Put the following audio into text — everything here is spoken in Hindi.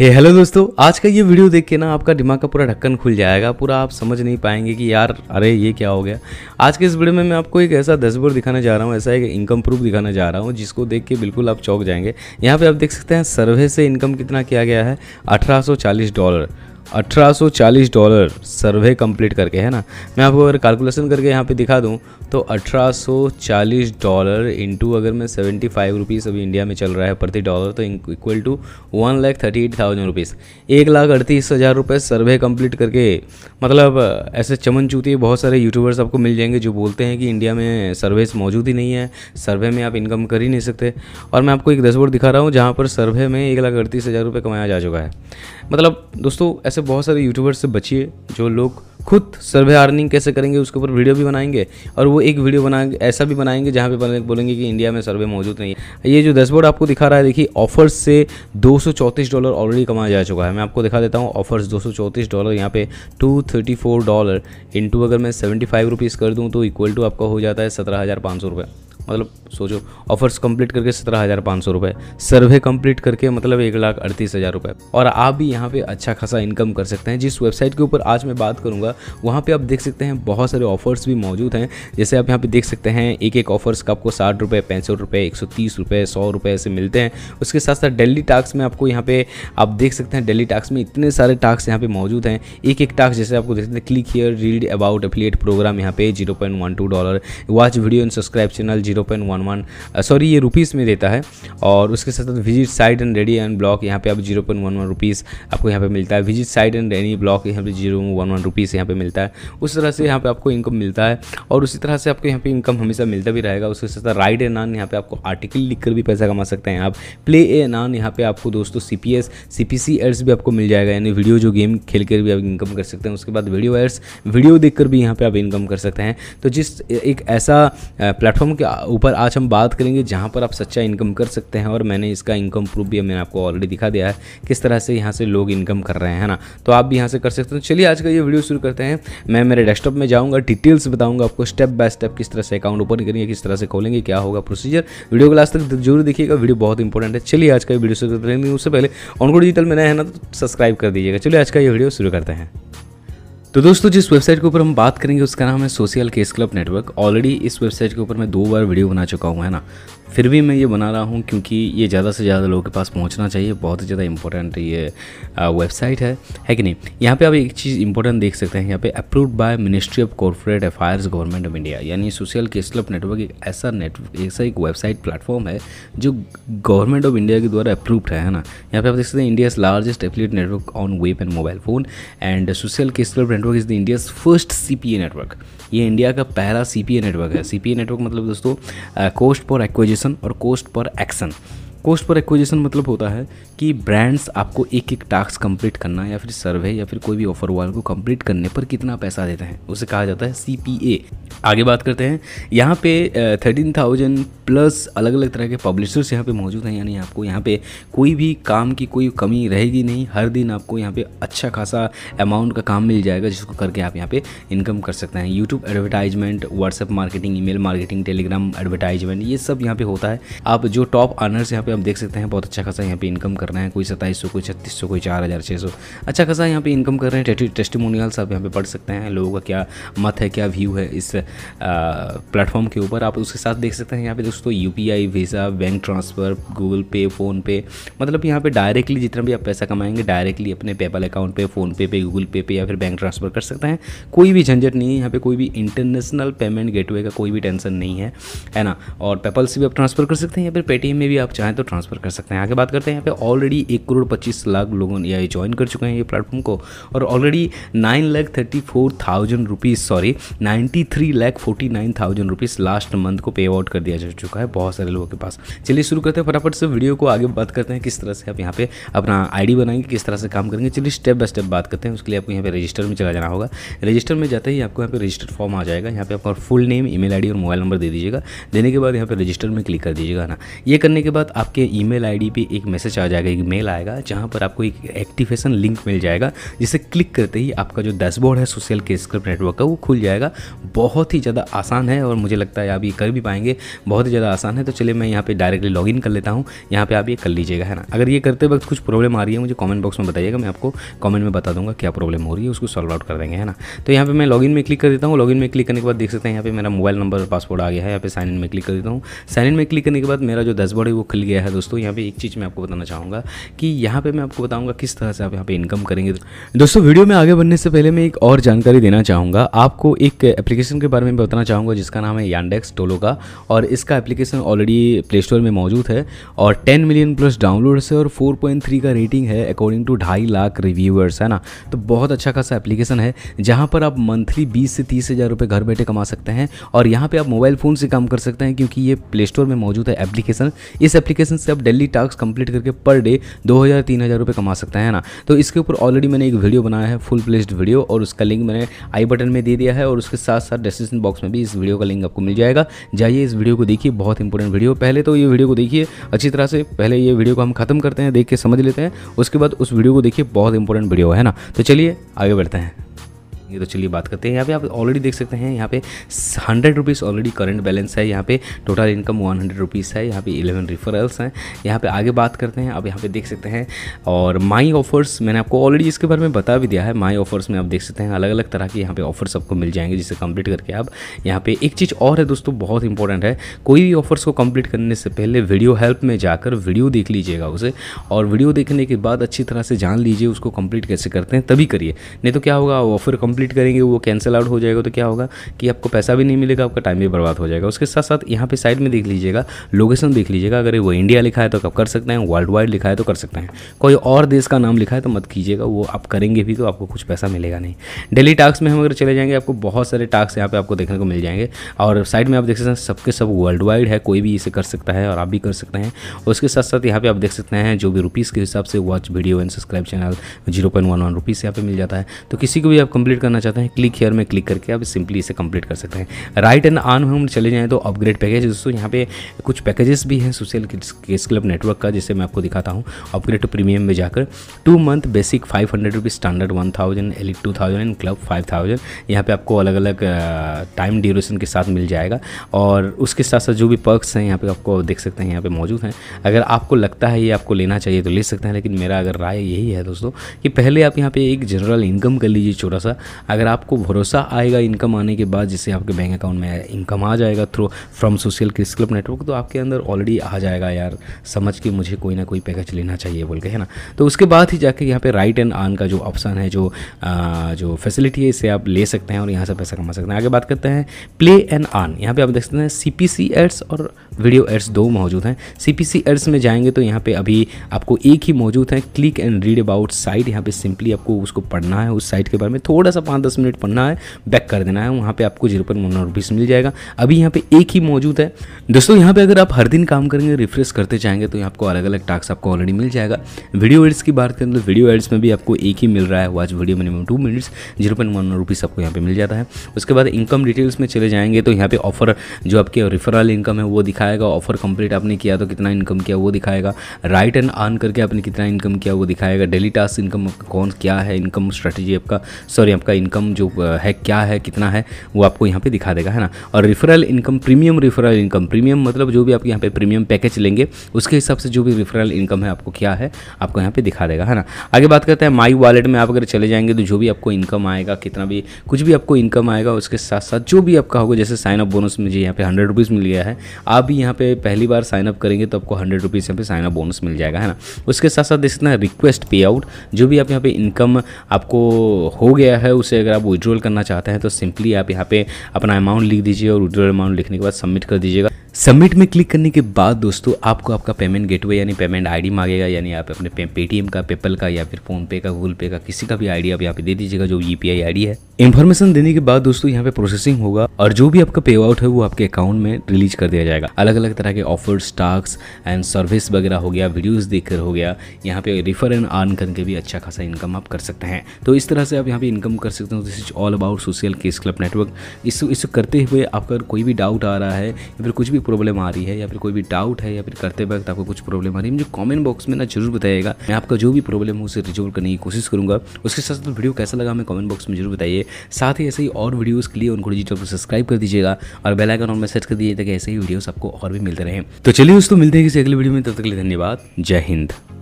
हे हेलो दोस्तों आज का ये वीडियो देख के ना आपका दिमाग का पूरा ढक्कन खुल जाएगा पूरा आप समझ नहीं पाएंगे कि यार अरे ये क्या हो गया आज के इस वीडियो में मैं आपको एक ऐसा दसबोर्ड दिखाने जा रहा हूँ ऐसा एक इनकम प्रूफ दिखाने जा रहा हूँ जिसको देख के बिल्कुल आप चौक जाएंगे यहाँ पे आप देख सकते हैं सर्वे से इनकम कितना किया गया है अठारह डॉलर 1840 डॉलर सर्वे कंप्लीट करके है ना मैं आपको अगर कैलकुलेशन करके यहाँ पे दिखा दूँ तो 1840 डॉलर इंटू अगर मैं 75 फाइव रुपीज़ अभी इंडिया में चल रहा है प्रति डॉलर तो equal to one lakh thirty eight thousand rupees एक लाख अड़तीस हज़ार रुपये सर्वे कंप्लीट करके मतलब ऐसे चमन चूती बहुत सारे यूट्यूबर्स आपको मिल जाएंगे जो बोलते हैं कि इंडिया में सर्वेस मौजूद ही नहीं है सर्वे में आप इनकम कर ही नहीं सकते और मैं आपको एक दस दिखा रहा हूँ जहाँ पर सर्वे में एक लाख अड़तीस हज़ार रुपये कमाया जा चुका है मतलब दोस्तों ऐसे ऐसे बहुत सारे यूट्यूबर्स से बचिए जो लोग खुद सर्वे अर्निंग कैसे करेंगे उसके ऊपर वीडियो भी बनाएंगे और वो एक वीडियो बना ऐसा भी बनाएंगे जहाँ पे बोलेंगे कि इंडिया में सर्वे मौजूद नहीं है ये जो डैशबोर्ड आपको दिखा रहा है देखिए ऑफर्स से दो डॉलर ऑलरेडी कमाया जा चुका है मैं आपको दिखा देता हूँ ऑफर्स दो डॉलर यहाँ पे टू डॉलर इंटू अगर मैं सेवेंटी फाइव कर दूँ तो इक्वल टू आपका हो जाता है सत्रह हज़ार पाँच सौ रुपये मतलब सोचो ऑफर्स कंप्लीट करके सत्रह हज़ार पाँच सौ रुपये सर्वे कंप्लीट करके मतलब एक लाख अड़तीस हज़ार रुपये और आप भी यहाँ पे अच्छा खासा इनकम कर सकते हैं जिस वेबसाइट के ऊपर आज मैं बात करूँगा होगा वहाँ पर आप देख सकते हैं बहुत सारे ऑफर्स भी मौजूद हैं जैसे आप यहाँ पर देख सकते हैं एक एक ऑफर्स का आपको साठ रुपये पैंसठ रुपये एक सौ तीस रुपये सौ रुपये ऐसे मिलते हैं उसके साथ साथ डेली टास्क में आपको यहाँ पे आप देख सकते हैं डेली टास्क में इतने सारे टास्क यहाँ पे मौजूद हैं एक एक टास्क जैसे आपको देख सकते हैं click here read about affiliate program यहाँ पे zero point one two dollar watch video and subscribe channel zero point one one sorry ये रुपीज़ में देता है और उसके साथ साथ visit site and read a and blog यहाँ पे आप zero point one one rupees आपको यहाँ पे मिलता है visit site and read a blog यहाँ पे जीरो वन वन रुपीज़ यहाँ पे मिलता है उस तरह से यहाँ पे आपको इनकम मिलता है और उसी तरह से आपको यहाँ पे इनकम हमेशा मिलता भी रहेगा उसके साथ राइड ए नान यहाँ पे आपको आर्टिकल लिख भी पैसा कमा सकते हैं आप प्ले ए नान यहाँ पे आपको दोस्तों C P S C P C ads भी आपको मिल जाएगा यानी वीडियो जो गेम खेल कर भी आप इनकम कर सकते हैं उसके बाद वीडियो एड्स वीडियो देख कर भी यहाँ पर आप इनकम कर सकते हैं तो जिस एक ऐसा प्लेटफॉर्म के ऊपर आज हम बात करेंगे जहाँ पर आप सच्चा इनकम कर सकते हैं और मैंने इसका इनकम प्रूफ भी मैंने आपको ऑलरेडी दिखा दिया है किस तरह से यहाँ से लोग इनकम कर रहे हैं ना तो आप भी यहाँ से कर सकते हैं तो चलिए आज का ये वीडियो शुरू कर करते हैं मैं मेरे डेस्कटॉप में जाऊंगा डिटेल्स बताऊंगा आपको स्टेप बाय स्टेप किस तरह से अकाउंट ओपन करेंगे किस तरह से खोलेंगे क्या होगा प्रोसीजर वीडियो को लास्ट तक जरूर देखिएगा वीडियो बहुत इंपॉर्टेंट है चलिए आज का वीडियो शुरू करते उससे पहले ऑनकोड डिजिटल में नया है ना तो सब्सक्राइब कर दीजिएगा चलिए आज का ये वीडियो शुरू करते हैं तो दोस्तों जिस वेबसाइट के ऊपर हम बात करेंगे उसका नाम है social case club network already इस वेबसाइट के ऊपर मैं दो बार वीडियो बना चुका हूँ है ना फिर भी मैं ये बना रहा हूँ क्योंकि ये ज़्यादा से ज़्यादा लोगों के पास पहुँचना चाहिए बहुत ही ज़्यादा इंपॉर्टेंट ये वेबसाइट है है कि नहीं यहाँ पे आप एक चीज़ इंपॉर्टेंट देख सकते हैं यहाँ पे approved by ministry of corporate affairs government of India यानी सोशल केस क्लब नेटवर्क एक ऐसा नेटवर्क ऐसा एक वेबसाइट प्लेटफॉर्म है जो गवर्नमेंट ऑफ इंडिया के द्वारा अप्रूव्ड है ना यहाँ पे आप देख सकते हैं India's largest affiliate network on web and mobile phone and social case club network network is the India's first C P A network ये इंडिया का पहला सी पी ए नेटवर्क है सी नेटवर्क मतलब दोस्तों कोस्ट uh, पर एक्विजिशन और कोस्ट पर एक्शन कॉस्ट पर एक्विजिशन मतलब होता है कि ब्रांड्स आपको एक एक टास्क कंप्लीट करना या फिर सर्वे या फिर कोई भी ऑफर वाल को कंप्लीट करने पर कितना पैसा देते हैं उसे कहा जाता है सी आगे बात करते हैं यहाँ पे थर्टीन थाउजेंड प्लस अलग अलग तरह के पब्लिशर्स यहाँ पे मौजूद हैं यानी आपको यहाँ पे कोई भी काम की कोई कमी रहेगी नहीं हर दिन आपको यहाँ पे अच्छा खासा अमाउंट का काम मिल जाएगा जिसको करके आप यहाँ पे इनकम कर सकते हैं YouTube advertisement WhatsApp marketing email marketing Telegram advertisement ये सब यहाँ पे होता है आप जो टॉप आनर्स यहाँ पे आप देख सकते हैं बहुत अच्छा खासा यहाँ पे इनकम कर रहे हैं कोई सत्ताईस कोई छत्तीस कोई चार हज़ार छः सौ अच्छा खासा यहाँ पे इनकम कर रहे हैं टेस्टिमोनियल्स आप यहाँ पे पढ़ सकते हैं लोगों का क्या मत है क्या व्यू है इस प्लेटफॉर्म के ऊपर आप उसके साथ देख सकते हैं यहाँ पे दोस्तों U Visa bank transfer Google Pay PhonePe मतलब यहाँ पर डायरेक्टली जितना भी आप पैसा कमाएंगे डायरेक्टली अपने पेपल अकाउंट पे पे पे गूगल पे पे या फिर बैंक ट्रांसफ़र कर सकते हैं कोई भी झंझट नहीं है यहाँ पे कोई भी इंटरनेशनल पेमेंट गेटवे का कोई भी टेंशन नहीं है है ना और पेपल से भी आप ट्रांसफ़र कर सकते हैं या फिर पेटीएम में भी आप चाहें तो ट्रांसफ़र कर सकते हैं आगे बात करते हैं यहाँ पे ऑलरेडी एक करोड़ पच्चीस लाख लोगों ने ज्वाइन कर चुके हैं ये प्लेटफॉर्म को और already nine lakh thirty four thousand rupees sorry ninety three lakh forty nine thousand rupees last month को पे आउट कर दिया जा चुका है बहुत सारे लोगों के पास चलिए शुरू करते हैं फटाफट से वीडियो को आगे बात करते हैं किस तरह से आप यहाँ पे अपना आई बनाएंगे किस तरह से काम करेंगे चलिए स्टेप बाय स्टेप बात करते हैं उसके लिए आपको यहाँ पे रजिस्टर में चला जाना होगा रजिस्टर में जाते ही आपको यहाँ पे रजिस्टर फॉर्म आ जाएगा यहाँ पे आपका फुल नेम ईमेल आईडी और मोबाइल नंबर दे दीजिएगा देने के बाद यहाँ पे रजिस्टर में क्लिक कर दीजिएगा ना ये करने के बाद आप आपके ईमेल आईडी पे एक मैसेज आ जाएगा एक मेल आएगा जहाँ पर आपको एक एक्टिवेशन लिंक मिल जाएगा जिसे क्लिक करते ही आपका जो डैशबोर्ड है सोशल के स्क्रिप्ट नेटवर्क का वो खुल जाएगा बहुत ही ज़्यादा आसान है और मुझे लगता है आप ये कर भी पाएंगे बहुत ही ज़्यादा आसान है तो चलिए मैं यहाँ पर डायरेक्टली लॉग कर लेता हूँ यहाँ पर आप ये कर लीजिएगा है ना अगर ये करते वक्त कुछ प्रॉब्लम आ रही है मुझे कॉमेंट बॉक्स में बताइएगा मैं आपको कॉमेंट में बता दूँगा क्या प्रॉब्लम हो रही है उसको सॉल्व आउट कर देंगे है ना तो यहाँ पर मैं लॉग में क्लिक कर देता हूँ लॉग में क्लिक करने के बाद देख सकते हैं यहाँ पर मेरा मोबाइल नंबर पासवर्ड आ गया है यहाँ पर साइन इन में क्लिक कर देता हूँ साइन इन में क्लिक करने के बाद मेरा जो डैशबोर्ड है वो खुल गया गया है दोस्तों यहाँ पे एक चीज़ मैं आपको बताना चाहूँगा कि यहाँ पे मैं आपको बताऊँगा किस तरह से आप यहाँ पे इनकम करेंगे दोस्तों वीडियो में आगे बढ़ने से पहले मैं एक और जानकारी देना चाहूँगा आपको एक एप्लीकेशन के बारे में बताना चाहूँगा जिसका नाम है यांडेक्स टोलो का और इसका एप्लीकेशन ऑलरेडी प्ले स्टोर में मौजूद है और टेन मिलियन प्लस डाउनलोड्स है और फोर का रेटिंग है अकॉर्डिंग टू ढाई लाख रिव्यूअर्स है ना तो बहुत अच्छा खासा एप्लीकेशन है जहाँ पर आप मंथली बीस से तीस हज़ार रुपये घर बैठे कमा सकते हैं और यहाँ पर आप मोबाइल फ़ोन से काम कर सकते हैं क्योंकि ये प्ले स्टोर में मौजूद है एप्लीकेशन इस एप्लीकेशन एप्लीकेशन से आप डेली टास्क कंप्लीट करके पर डे दो हज़ार तीन हज़ार रुपये कमा सकते हैं ना तो इसके ऊपर ऑलरेडी मैंने एक वीडियो बनाया है फुल प्लेस्ड वीडियो और उसका लिंक मैंने आई बटन में दे दिया है और उसके साथ साथ डिस्क्रिप्शन बॉक्स में भी इस वीडियो का लिंक आपको मिल जाएगा जाइए इस वीडियो को देखिए बहुत इंपॉर्टेंट वीडियो पहले तो ये वीडियो को देखिए अच्छी तरह से पहले ये वीडियो को हम खत्म करते हैं देख के समझ लेते हैं उसके बाद उस वीडियो को देखिए बहुत इंपॉर्टेंट वीडियो है ना तो चलिए आगे बढ़ते हैं ये तो चलिए बात करते हैं यहाँ पे आप ऑलरेडी देख सकते हैं यहाँ पे hundred rupees already current balance है यहाँ पे total income one hundred rupees है यहाँ पे इलेवन रिफरल्स हैं यहाँ पे आगे बात करते हैं आप यहाँ पे देख सकते हैं और माई ऑफर्स मैंने आपको ऑलरेडी इसके बारे में बता भी दिया है माई ऑफर्स में आप देख सकते हैं अलग अलग तरह के यहाँ पे ऑफर्स आपको मिल जाएंगे जिसे कंप्लीट करके आप यहाँ पे एक चीज़ और है दोस्तों बहुत इंपॉर्टेंट है कोई भी ऑफर्स को कंप्लीट करने से पहले वीडियो हेल्प में जाकर वीडियो देख लीजिएगा उसे और वीडियो देखने के बाद अच्छी तरह से जान लीजिए उसको कंप्लीट कैसे करते हैं तभी करिए नहीं तो क्या होगा ऑफर कंप्लीट कंप्लीट करेंगे वो कैंसिल आउट हो जाएगा तो क्या होगा कि आपको पैसा भी नहीं मिलेगा आपका टाइम भी बर्बाद हो जाएगा उसके साथ साथ यहाँ पे साइड में देख लीजिएगा लोकेशन देख लीजिएगा अगर वो इंडिया लिखा है तो आप कर सकते हैं वर्ल्ड वाइड लिखा है तो कर सकते हैं कोई और देश का नाम लिखा है तो मत कीजिएगा वो आप करेंगे भी तो आपको कुछ पैसा मिलेगा नहीं डेली टास्क में हम अगर चले जाएंगे आपको बहुत सारे टास्क यहाँ पर आपको देखने को मिल जाएंगे और साइड में आप देख सकते हैं सबके सब वर्ल्ड वाइड है कोई भी इसे कर सकता है और आप भी कर सकते हैं उसके साथ साथ यहाँ पर आप देख सकते हैं जो भी रुपीज़ के हिसाब से watch video and subscribe channel zero point one one rupees यहाँ पर मिल जाता है तो किसी को भी आप कंप्लीट करना चाहते हैं क्लिक हेयर में क्लिक करके आप सिंपली इसे कंप्लीट कर सकते हैं राइट एंड आन हम चले जाएँ तो अपग्रेड पैकेज दोस्तों यहाँ पे कुछ पैकेजेस भी हैं सोशल केस क्लब नेटवर्क का जिसे मैं आपको दिखाता हूँ अपग्रेड टू प्रीमियम में जाकर two month basic five hundred rupees standard one thousand L two thousand and club five thousand यहाँ पर आपको अलग अलग टाइम ड्यूरेशन के साथ मिल जाएगा और उसके साथ साथ जो भी पर्क्स हैं यहाँ पर आपको देख सकते हैं यहाँ पर मौजूद हैं अगर आपको लगता है ये आपको लेना चाहिए तो ले सकते हैं लेकिन मेरा अगर राय यही है दोस्तों कि पहले आप यहाँ पर एक जनरल इनकम कर लीजिए छोटा सा अगर आपको भरोसा आएगा इनकम आने के बाद जिससे आपके बैंक अकाउंट में इनकम आ जाएगा through from social Kris club network तो आपके अंदर ऑलरेडी आ जाएगा यार समझ के मुझे कोई ना कोई पैकेज लेना चाहिए बोल के है ना तो उसके बाद ही जाके यहाँ पे राइट एंड आन का जो ऑप्शन है जो आ, जो फैसिलिटी है इसे आप ले सकते हैं और यहाँ से पैसा कमा सकते हैं आगे बात करते हैं प्ले एंड आन यहाँ पे आप देख सकते हैं सी एड्स और वीडियो एड्स दो मौजूद हैं सी एड्स में जाएंगे तो यहाँ पर अभी आपको एक ही मौजूद है click and read about site यहाँ पर सिंपली आपको उसको पढ़ना है उस साइट के बारे में थोड़ा सा पाँच दस मिनट पढ़ना है बैक कर देना है वहाँ पर आपको जीरो पॉइंट वन रुपीज़ मिल जाएगा अभी यहाँ पर एक ही मौजूद है दोस्तों यहाँ पे अगर आप हर दिन काम करेंगे रिफ्रेश करते जाएंगे तो आपको अलग अलग टास्क आपको ऑलरेडी मिल जाएगा वीडियो एड्स की बात करें तो वीडियो एड्स में भी आपको एक ही मिल रहा है watch video minimum two minutes zero point one rupees आपको यहाँ पे मिल जाता है उसके बाद इनकम डिटेल्स में चले जाएंगे तो यहाँ पे ऑफर जो आपके रिफरल इनकम है वो दिखा दिखाएगा ऑफर कंप्लीट आपने किया तो कितना इनकम किया वो दिखाएगा राइट एंड अर्न करके आपने कितना इनकम किया वो दिखाएगा डेली टास्क इनकम कौन क्या है इनकम स्ट्रेटेजी आपका सॉरी आपका इनकम जो है क्या है कितना है वो आपको यहाँ पे दिखा देगा है ना और referral income premium referral income premium मतलब जो भी आप यहाँ पे प्रीमियम पैकेज लेंगे उसके हिसाब से जो भी रिफरल इनकम है आपको क्या है आपको यहाँ पे दिखा देगा है ना आगे बात करते हैं माई वॉलेट में आप अगर चले जाएंगे तो जो भी आपको इनकम आएगा कितना भी कुछ भी आपको इनकम आएगा उसके साथ साथ जो भी आपका होगा जैसे साइन अप बोनस मुझे यहाँ पे हंड्रेड रुपीज़ मिल गया है आप भी यहाँ पे पहली बार साइनअप करेंगे तो आपको हंड्रेड रुपीज़ यहाँ पे साइनअप बोनस मिल जाएगा है ना उसके साथ साथ देख सकते हैं रिक्वेस्ट पे आउट जो भी आप यहाँ पे इनकम आपको हो गया है उसे अगर आप विड्रॉल करना चाहते हैं तो सिंपली आप यहाँ पे अपना अमाउंट लिख दीजिए और विड्रॉल अमाउंट लिखने के बाद सबमिट कर दीजिएगा सबमिट में क्लिक करने के बाद दोस्तों आपको आपका पेमेंट गेटवे यानी पेमेंट आईडी मांगेगा यानी आप अपने पेटीएम का पेपल का या फिर फोनपे का गूगल पे का किसी का भी आईडी आप यहाँ पे दे दीजिएगा जो यूपीआई e आईडी है इन्फॉर्मेशन देने के बाद दोस्तों यहाँ पे प्रोसेसिंग होगा और जो भी आपका पे आउट है वो आपके अकाउंट में रिलीज कर दिया जाएगा अलग अलग तरह के ऑफर्स स्टॉक्स एंड सर्विस वगैरह हो गया वीडियोज देख हो गया यहाँ पे रिफर एंड अर्न करके भी अच्छा खासा इनकम आप कर सकते हैं तो इस तरह से आप यहाँ पे इनकम कर सकते हो this is all about social case club network इस करते हुए आपका कोई भी डाउट आ रहा है या फिर कुछ भी प्रॉब्लम आ रही है या फिर कोई भी डाउट है या फिर करते वक्त आपको कुछ प्रॉब्लम आ रही है मुझे कॉमेंट बॉक्स में ना जरूर बताइएगा मैं आपका जो भी प्रॉब्लम हो उसे रिजोल्व करने की कोशिश करूँगा उसके साथ साथ वीडियो कैसा लगा हमें कॉमेंट बॉक्स में जरूर बताइए साथ ही ऐसे ही और वीडियोज़ के लिए उनको डिजिटल पर सब्सक्राइब कर दीजिएगा और बेलाइकन ऑन में सर्च कर दीजिए ताकि ऐसे ही वीडियोज़ आपको और भी मिलते रहे तो चलिए दोस्तों मिलते हैं किसी अगले वीडियो में तब तक के लिए धन्यवाद जय हिंद